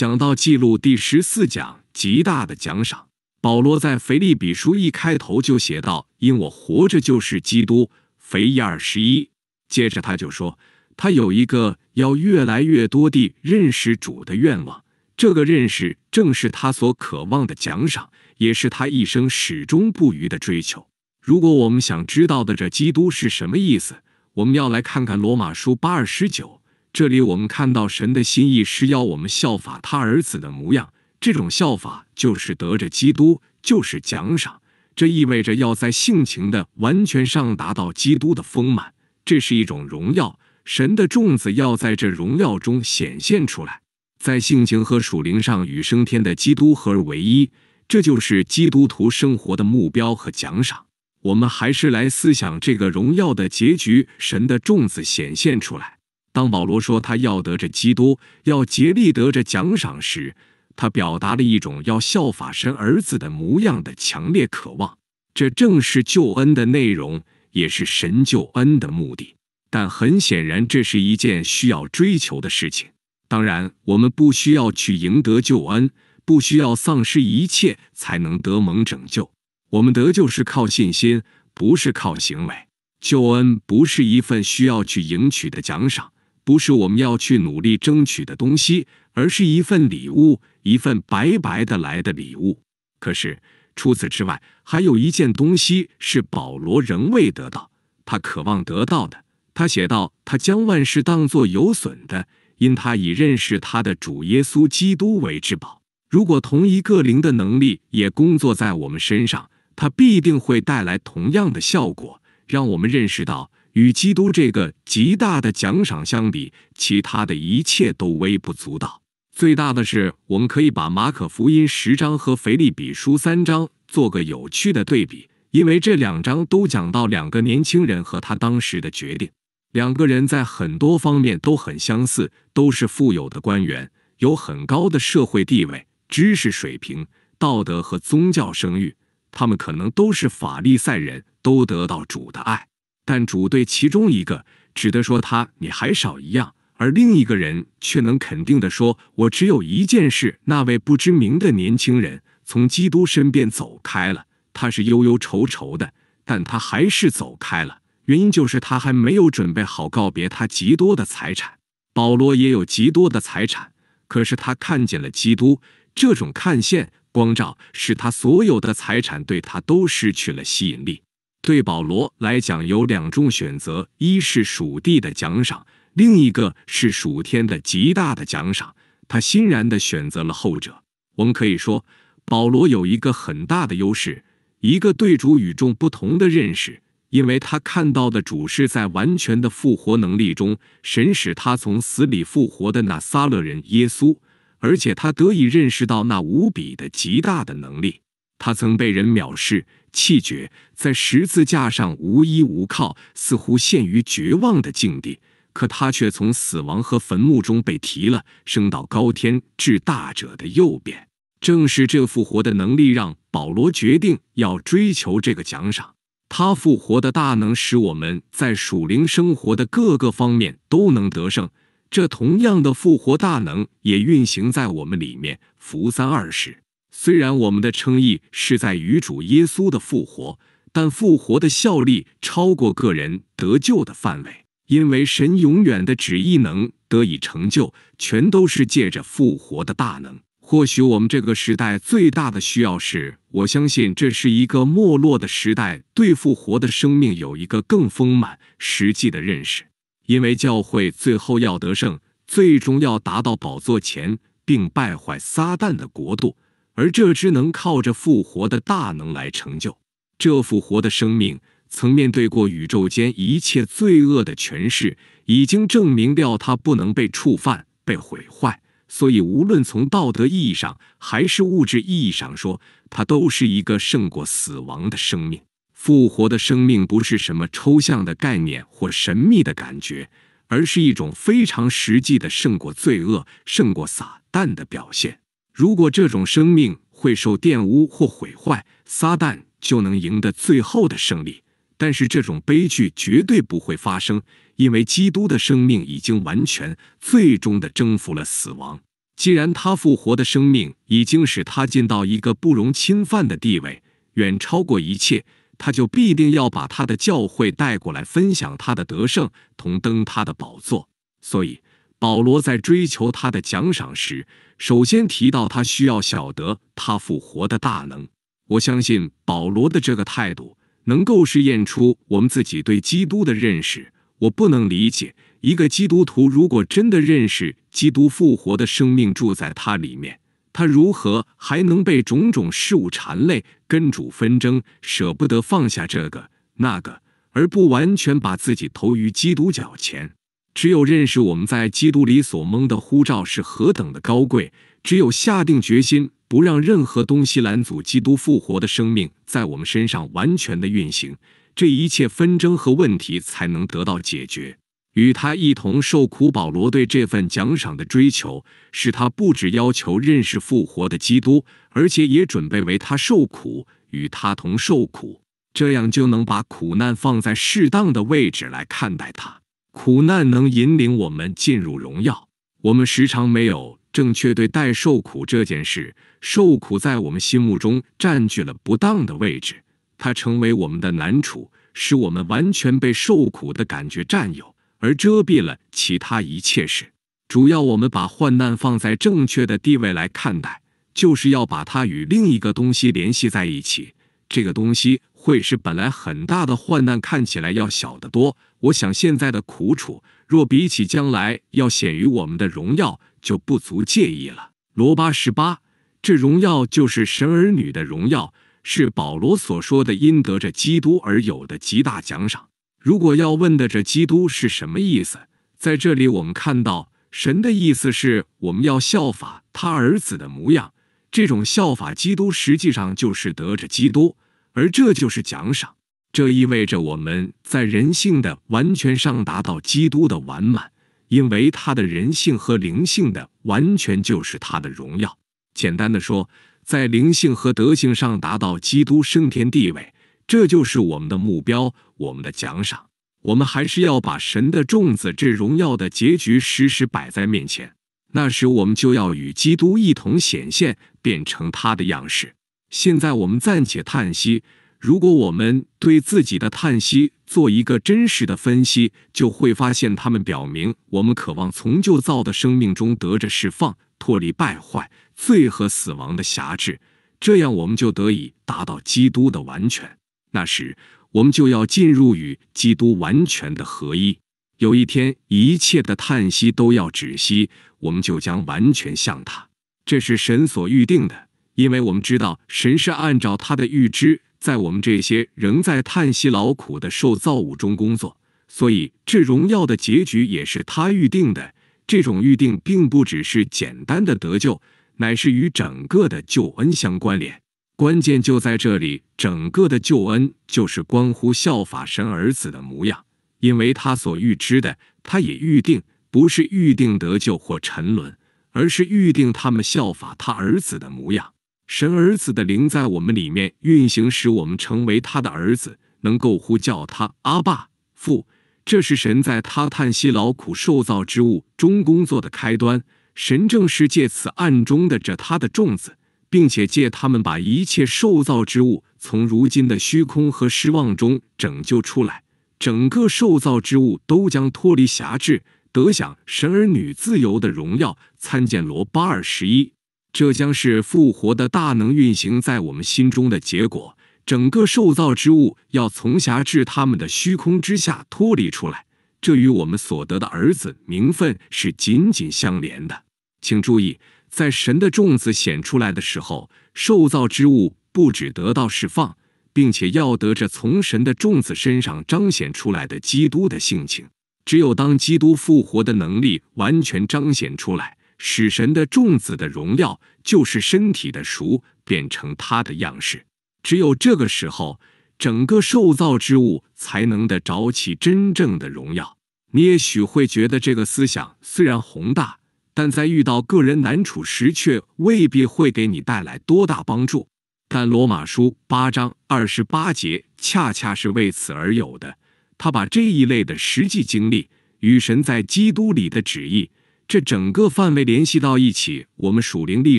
讲到记录第十四讲，极大的奖赏。保罗在腓立比书一开头就写到：“因我活着就是基督。”腓二十一。接着他就说，他有一个要越来越多地认识主的愿望。这个认识正是他所渴望的奖赏，也是他一生始终不渝的追求。如果我们想知道的这基督是什么意思，我们要来看看罗马书八二十九。这里我们看到神的心意是要我们效法他儿子的模样，这种效法就是得着基督，就是奖赏。这意味着要在性情的完全上达到基督的丰满，这是一种荣耀。神的种子要在这荣耀中显现出来，在性情和属灵上与升天的基督合而为一，这就是基督徒生活的目标和奖赏。我们还是来思想这个荣耀的结局，神的种子显现出来。当保罗说他要得着基督，要竭力得着奖赏时，他表达了一种要效法神儿子的模样的强烈渴望。这正是救恩的内容，也是神救恩的目的。但很显然，这是一件需要追求的事情。当然，我们不需要去赢得救恩，不需要丧失一切才能得蒙拯救。我们得救是靠信心，不是靠行为。救恩不是一份需要去赢取的奖赏。不是我们要去努力争取的东西，而是一份礼物，一份白白的来的礼物。可是除此之外，还有一件东西是保罗仍未得到，他渴望得到的。他写道：“他将万事当作有损的，因他已认识他的主耶稣基督为至宝。”如果同一个灵的能力也工作在我们身上，他必定会带来同样的效果，让我们认识到。与基督这个极大的奖赏相比，其他的一切都微不足道。最大的是，我们可以把马可福音十章和腓力比书三章做个有趣的对比，因为这两章都讲到两个年轻人和他当时的决定。两个人在很多方面都很相似，都是富有的官员，有很高的社会地位、知识水平、道德和宗教声誉。他们可能都是法利赛人，都得到主的爱。但主对其中一个只得说他你还少一样，而另一个人却能肯定地说我只有一件事。那位不知名的年轻人从基督身边走开了，他是忧忧愁愁的，但他还是走开了。原因就是他还没有准备好告别他极多的财产。保罗也有极多的财产，可是他看见了基督，这种看线光照使他所有的财产对他都失去了吸引力。对保罗来讲，有两种选择：一是属地的奖赏，另一个是属天的极大的奖赏。他欣然地选择了后者。我们可以说，保罗有一个很大的优势，一个对主与众不同的认识，因为他看到的主是在完全的复活能力中，神使他从死里复活的那撒勒人耶稣，而且他得以认识到那无比的极大的能力。他曾被人藐视。气绝，在十字架上无依无靠，似乎陷于绝望的境地。可他却从死亡和坟墓中被提了，升到高天至大者的右边。正是这复活的能力，让保罗决定要追求这个奖赏。他复活的大能使我们在属灵生活的各个方面都能得胜。这同样的复活大能也运行在我们里面。福三二十。虽然我们的称义是在主耶稣的复活，但复活的效力超过个人得救的范围，因为神永远的旨意能得以成就，全都是借着复活的大能。或许我们这个时代最大的需要是，我相信这是一个没落的时代，对复活的生命有一个更丰满、实际的认识。因为教会最后要得胜，最终要达到宝座前，并败坏撒旦的国度。而这只能靠着复活的大能来成就。这复活的生命曾面对过宇宙间一切罪恶的权势，已经证明了它不能被触犯、被毁坏。所以，无论从道德意义上还是物质意义上说，它都是一个胜过死亡的生命。复活的生命不是什么抽象的概念或神秘的感觉，而是一种非常实际的胜过罪恶、胜过撒旦的表现。如果这种生命会受玷污或毁坏，撒旦就能赢得最后的胜利。但是这种悲剧绝对不会发生，因为基督的生命已经完全、最终的征服了死亡。既然他复活的生命已经使他进到一个不容侵犯的地位，远超过一切，他就必定要把他的教会带过来，分享他的得胜，同登他的宝座。所以。保罗在追求他的奖赏时，首先提到他需要晓得他复活的大能。我相信保罗的这个态度能够试验出我们自己对基督的认识。我不能理解，一个基督徒如果真的认识基督复活的生命住在他里面，他如何还能被种种事物缠累，跟主纷争，舍不得放下这个那个，而不完全把自己投于基督脚前？只有认识我们在基督里所蒙的呼召是何等的高贵，只有下定决心不让任何东西拦阻基督复活的生命在我们身上完全的运行，这一切纷争和问题才能得到解决。与他一同受苦，保罗对这份奖赏的追求，是他不只要求认识复活的基督，而且也准备为他受苦，与他同受苦，这样就能把苦难放在适当的位置来看待他。苦难能引领我们进入荣耀。我们时常没有正确对待受苦这件事，受苦在我们心目中占据了不当的位置，它成为我们的难处，使我们完全被受苦的感觉占有，而遮蔽了其他一切事。主要我们把患难放在正确的地位来看待，就是要把它与另一个东西联系在一起，这个东西会使本来很大的患难看起来要小得多。我想现在的苦楚，若比起将来要显于我们的荣耀，就不足介意了。罗八十八，这荣耀就是神儿女的荣耀，是保罗所说的因得着基督而有的极大奖赏。如果要问的这基督是什么意思，在这里我们看到神的意思是我们要效法他儿子的模样。这种效法基督，实际上就是得着基督，而这就是奖赏。这意味着我们在人性的完全上达到基督的完满，因为他的人性和灵性的完全就是他的荣耀。简单的说，在灵性和德性上达到基督升天地位，这就是我们的目标，我们的奖赏。我们还是要把神的种子这荣耀的结局时时摆在面前。那时，我们就要与基督一同显现，变成他的样式。现在，我们暂且叹息。如果我们对自己的叹息做一个真实的分析，就会发现它们表明我们渴望从旧造的生命中得着释放，脱离败坏、罪和死亡的辖制。这样，我们就得以达到基督的完全。那时，我们就要进入与基督完全的合一。有一天，一切的叹息都要止息，我们就将完全像他。这是神所预定的，因为我们知道神是按照他的预知。在我们这些仍在叹息劳苦的受造物中工作，所以这荣耀的结局也是他预定的。这种预定并不只是简单的得救，乃是与整个的救恩相关联。关键就在这里，整个的救恩就是关乎效法神儿子的模样，因为他所预知的，他也预定，不是预定得救或沉沦，而是预定他们效法他儿子的模样。神儿子的灵在我们里面运行，使我们成为他的儿子，能够呼叫他阿爸父。这是神在他叹息劳苦受造之物中工作的开端。神正是借此暗中的着他的种子，并且借他们把一切受造之物从如今的虚空和失望中拯救出来。整个受造之物都将脱离辖制，得享神儿女自由的荣耀。参见罗八二十一。这将是复活的大能运行在我们心中的结果。整个受造之物要从辖制他们的虚空之下脱离出来，这与我们所得的儿子名分是紧紧相连的。请注意，在神的种子显出来的时候，受造之物不只得到释放，并且要得着从神的种子身上彰显出来的基督的性情。只有当基督复活的能力完全彰显出来。使神的众子的荣耀，就是身体的熟变成他的样式。只有这个时候，整个受造之物才能的着起真正的荣耀。你也许会觉得这个思想虽然宏大，但在遇到个人难处时，却未必会给你带来多大帮助。但罗马书八章二十八节恰恰是为此而有的。他把这一类的实际经历与神在基督里的旨意。这整个范围联系到一起，我们属灵历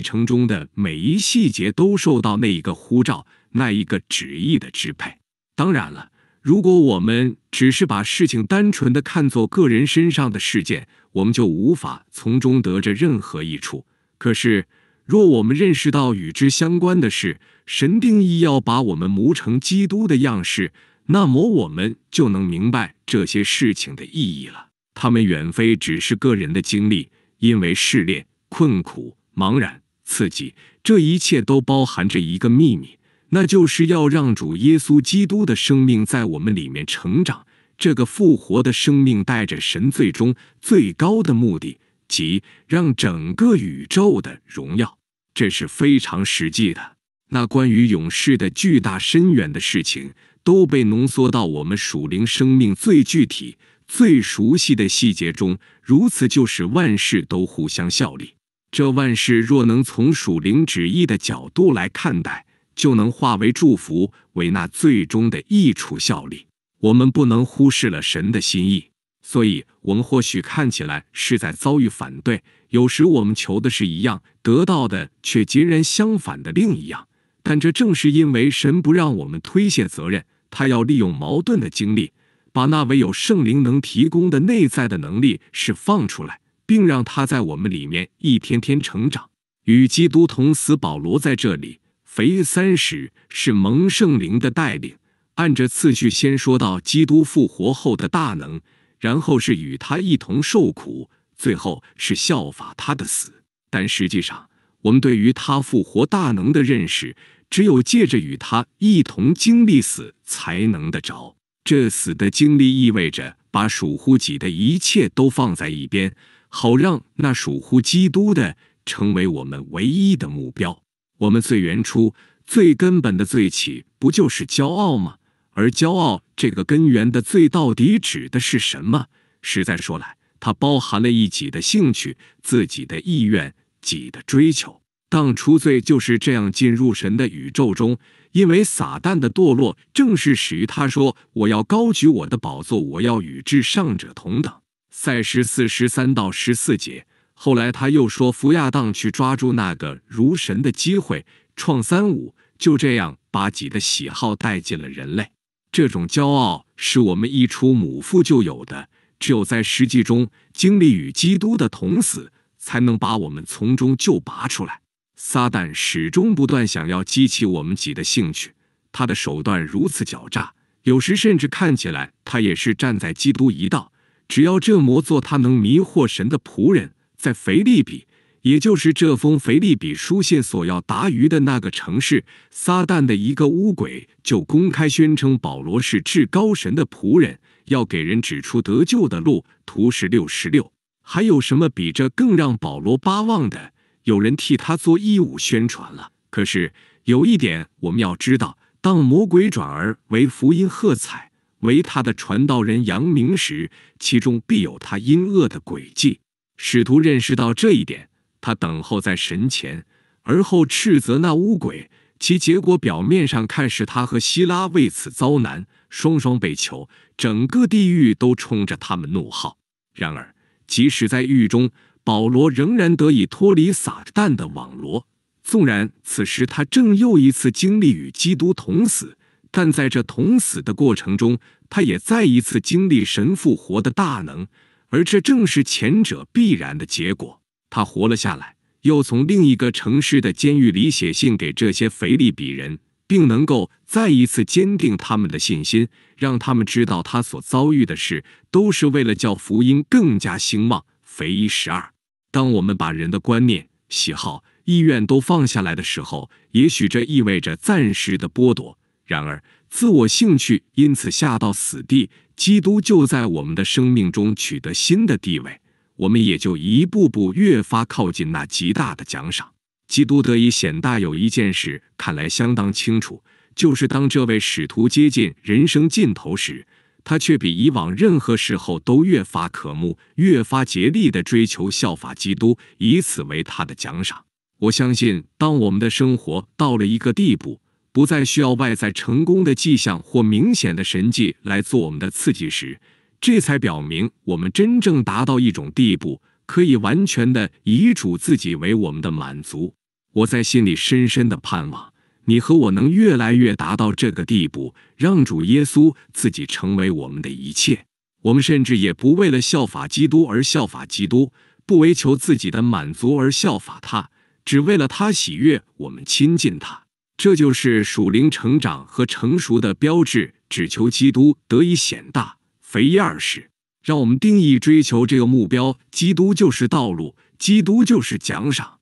程中的每一细节都受到那一个呼召、那一个旨意的支配。当然了，如果我们只是把事情单纯的看作个人身上的事件，我们就无法从中得着任何益处。可是，若我们认识到与之相关的是神定义要把我们磨成基督的样式，那么我们就能明白这些事情的意义了。他们远非只是个人的经历，因为试炼、困苦、茫然、刺激，这一切都包含着一个秘密，那就是要让主耶稣基督的生命在我们里面成长。这个复活的生命带着神最终最高的目的，即让整个宇宙的荣耀。这是非常实际的。那关于勇士的巨大深远的事情，都被浓缩到我们属灵生命最具体。最熟悉的细节中，如此就使万事都互相效力。这万事若能从属灵旨意的角度来看待，就能化为祝福，为那最终的益处效力。我们不能忽视了神的心意。所以，我们或许看起来是在遭遇反对，有时我们求的是一样，得到的却截然相反的另一样。但这正是因为神不让我们推卸责任，他要利用矛盾的经历。把那唯有圣灵能提供的内在的能力释放出来，并让它在我们里面一天天成长。与基督同死，保罗在这里腓三使是蒙圣灵的带领，按着次序先说到基督复活后的大能，然后是与他一同受苦，最后是效法他的死。但实际上，我们对于他复活大能的认识，只有借着与他一同经历死才能得着。这死的经历意味着把属乎己的一切都放在一边，好让那属乎基督的成为我们唯一的目标。我们最原初、最根本的罪起，不就是骄傲吗？而骄傲这个根源的罪，到底指的是什么？实在说来，它包含了一己的兴趣、自己的意愿、己的追求。当初罪就是这样进入神的宇宙中。因为撒旦的堕落正是始于他说：“我要高举我的宝座，我要与至上者同等。”赛十四十三到十四节。后来他又说：“扶亚当去抓住那个如神的机会。”创三五就这样把己的喜好带进了人类。这种骄傲是我们一出母腹就有的，只有在实际中经历与基督的同死，才能把我们从中救拔出来。撒旦始终不断想要激起我们几的兴趣，他的手段如此狡诈，有时甚至看起来他也是站在基督一道。只要这魔做他能迷惑神的仆人，在腓利比，也就是这封腓利比书信所要答于的那个城市，撒旦的一个乌鬼就公开宣称保罗是至高神的仆人，要给人指出得救的路。图是六十六，还有什么比这更让保罗巴望的？有人替他做义务宣传了。可是有一点我们要知道：当魔鬼转而为福音喝彩，为他的传道人扬名时，其中必有他阴恶的诡计。使徒认识到这一点，他等候在神前，而后斥责那乌鬼。其结果表面上看是他和希拉为此遭难，双双被囚，整个地狱都冲着他们怒号。然而，即使在狱中，保罗仍然得以脱离撒旦的网罗，纵然此时他正又一次经历与基督同死，但在这同死的过程中，他也再一次经历神复活的大能，而这正是前者必然的结果。他活了下来，又从另一个城市的监狱里写信给这些腓利比人，并能够再一次坚定他们的信心，让他们知道他所遭遇的事都是为了叫福音更加兴旺。肥一十二。当我们把人的观念、喜好、意愿都放下来的时候，也许这意味着暂时的剥夺。然而，自我兴趣因此下到死地，基督就在我们的生命中取得新的地位，我们也就一步步越发靠近那极大的奖赏。基督得以显大有一件事看来相当清楚，就是当这位使徒接近人生尽头时。他却比以往任何时候都越发渴慕，越发竭力地追求效法基督，以此为他的奖赏。我相信，当我们的生活到了一个地步，不再需要外在成功的迹象或明显的神迹来做我们的刺激时，这才表明我们真正达到一种地步，可以完全的遗主自己为我们的满足。我在心里深深的盼望。你和我能越来越达到这个地步，让主耶稣自己成为我们的一切。我们甚至也不为了效法基督而效法基督，不为求自己的满足而效法他，只为了他喜悦我们亲近他。这就是属灵成长和成熟的标志。只求基督得以显大、肥二时，让我们定义追求这个目标。基督就是道路，基督就是奖赏。